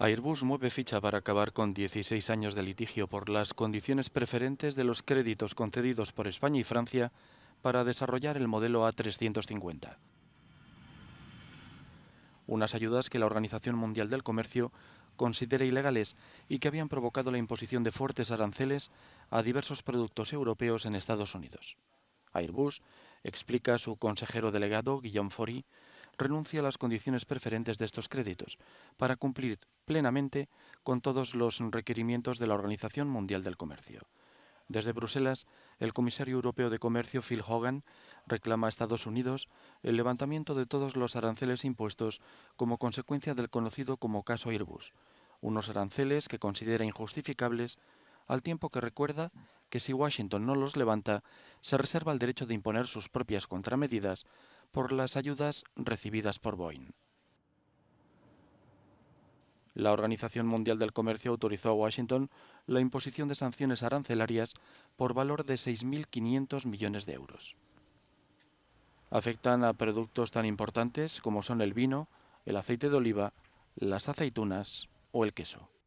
Airbus mueve ficha para acabar con 16 años de litigio por las condiciones preferentes de los créditos concedidos por España y Francia para desarrollar el modelo A350. Unas ayudas que la Organización Mundial del Comercio considera ilegales y que habían provocado la imposición de fuertes aranceles a diversos productos europeos en Estados Unidos. Airbus, explica su consejero delegado Guillaume Fori, renuncia a las condiciones preferentes de estos créditos para cumplir plenamente con todos los requerimientos de la Organización Mundial del Comercio. Desde Bruselas, el comisario europeo de comercio Phil Hogan reclama a Estados Unidos el levantamiento de todos los aranceles impuestos como consecuencia del conocido como caso Airbus, unos aranceles que considera injustificables al tiempo que recuerda que si Washington no los levanta, se reserva el derecho de imponer sus propias contramedidas por las ayudas recibidas por Boeing. La Organización Mundial del Comercio autorizó a Washington la imposición de sanciones arancelarias por valor de 6.500 millones de euros. Afectan a productos tan importantes como son el vino, el aceite de oliva, las aceitunas o el queso.